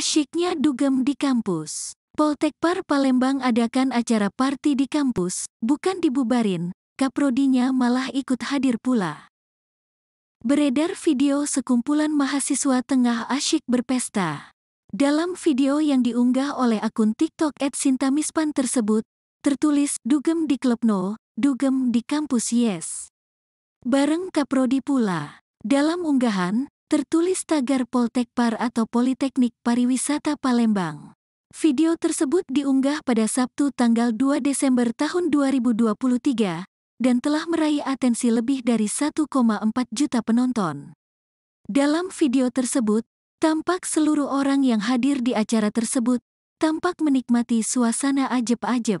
Asyiknya dugem di kampus. Poltekpar Palembang adakan acara party di kampus, bukan dibubarin, kaprodinya malah ikut hadir pula. Beredar video sekumpulan mahasiswa tengah asyik berpesta. Dalam video yang diunggah oleh akun TikTok @sintamispan tersebut, tertulis dugem di klub no, dugem di kampus Yes. Bareng kaprodi pula. Dalam unggahan, tertulis tagar Poltekpar atau Politeknik Pariwisata Palembang. Video tersebut diunggah pada Sabtu tanggal 2 Desember tahun 2023 dan telah meraih atensi lebih dari 1,4 juta penonton. Dalam video tersebut, tampak seluruh orang yang hadir di acara tersebut tampak menikmati suasana ajeb-ajeb.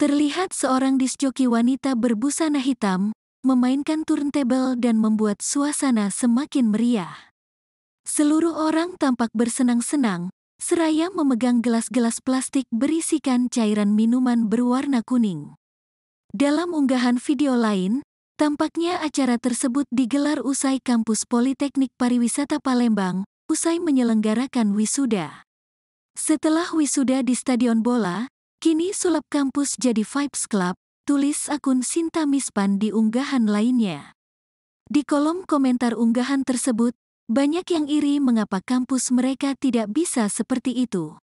Terlihat seorang disjoki wanita berbusana hitam memainkan turntable dan membuat suasana semakin meriah. Seluruh orang tampak bersenang-senang, seraya memegang gelas-gelas plastik berisikan cairan minuman berwarna kuning. Dalam unggahan video lain, tampaknya acara tersebut digelar usai kampus Politeknik Pariwisata Palembang, usai menyelenggarakan wisuda. Setelah wisuda di Stadion Bola, kini sulap kampus jadi Vibes Club, Tulis akun Sinta Mispan di unggahan lainnya. Di kolom komentar unggahan tersebut, banyak yang iri mengapa kampus mereka tidak bisa seperti itu.